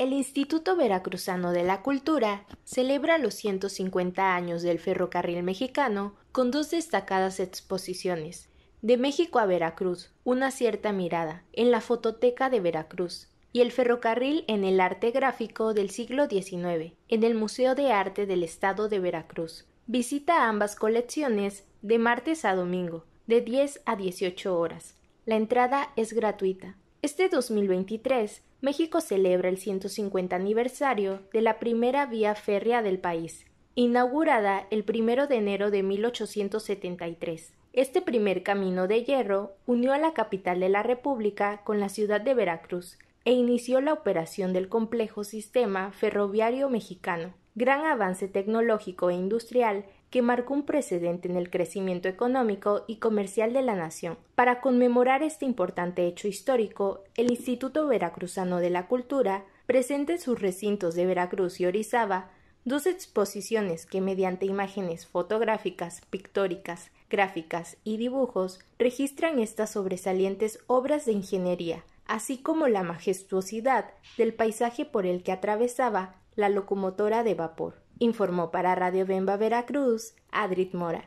El Instituto Veracruzano de la Cultura celebra los 150 años del ferrocarril mexicano con dos destacadas exposiciones, De México a Veracruz, una cierta mirada, en la Fototeca de Veracruz, y El ferrocarril en el arte gráfico del siglo XIX, en el Museo de Arte del Estado de Veracruz. Visita ambas colecciones de martes a domingo, de 10 a 18 horas. La entrada es gratuita. Este 2023, México celebra el 150 aniversario de la primera vía férrea del país, inaugurada el 1 de enero de 1873. Este primer camino de hierro unió a la capital de la República con la ciudad de Veracruz e inició la operación del complejo sistema ferroviario mexicano, gran avance tecnológico e industrial que marcó un precedente en el crecimiento económico y comercial de la nación. Para conmemorar este importante hecho histórico, el Instituto Veracruzano de la Cultura presenta en sus recintos de Veracruz y Orizaba dos exposiciones que mediante imágenes fotográficas, pictóricas, gráficas y dibujos registran estas sobresalientes obras de ingeniería, así como la majestuosidad del paisaje por el que atravesaba la locomotora de vapor, informó para Radio Bemba Veracruz Adrid Mora.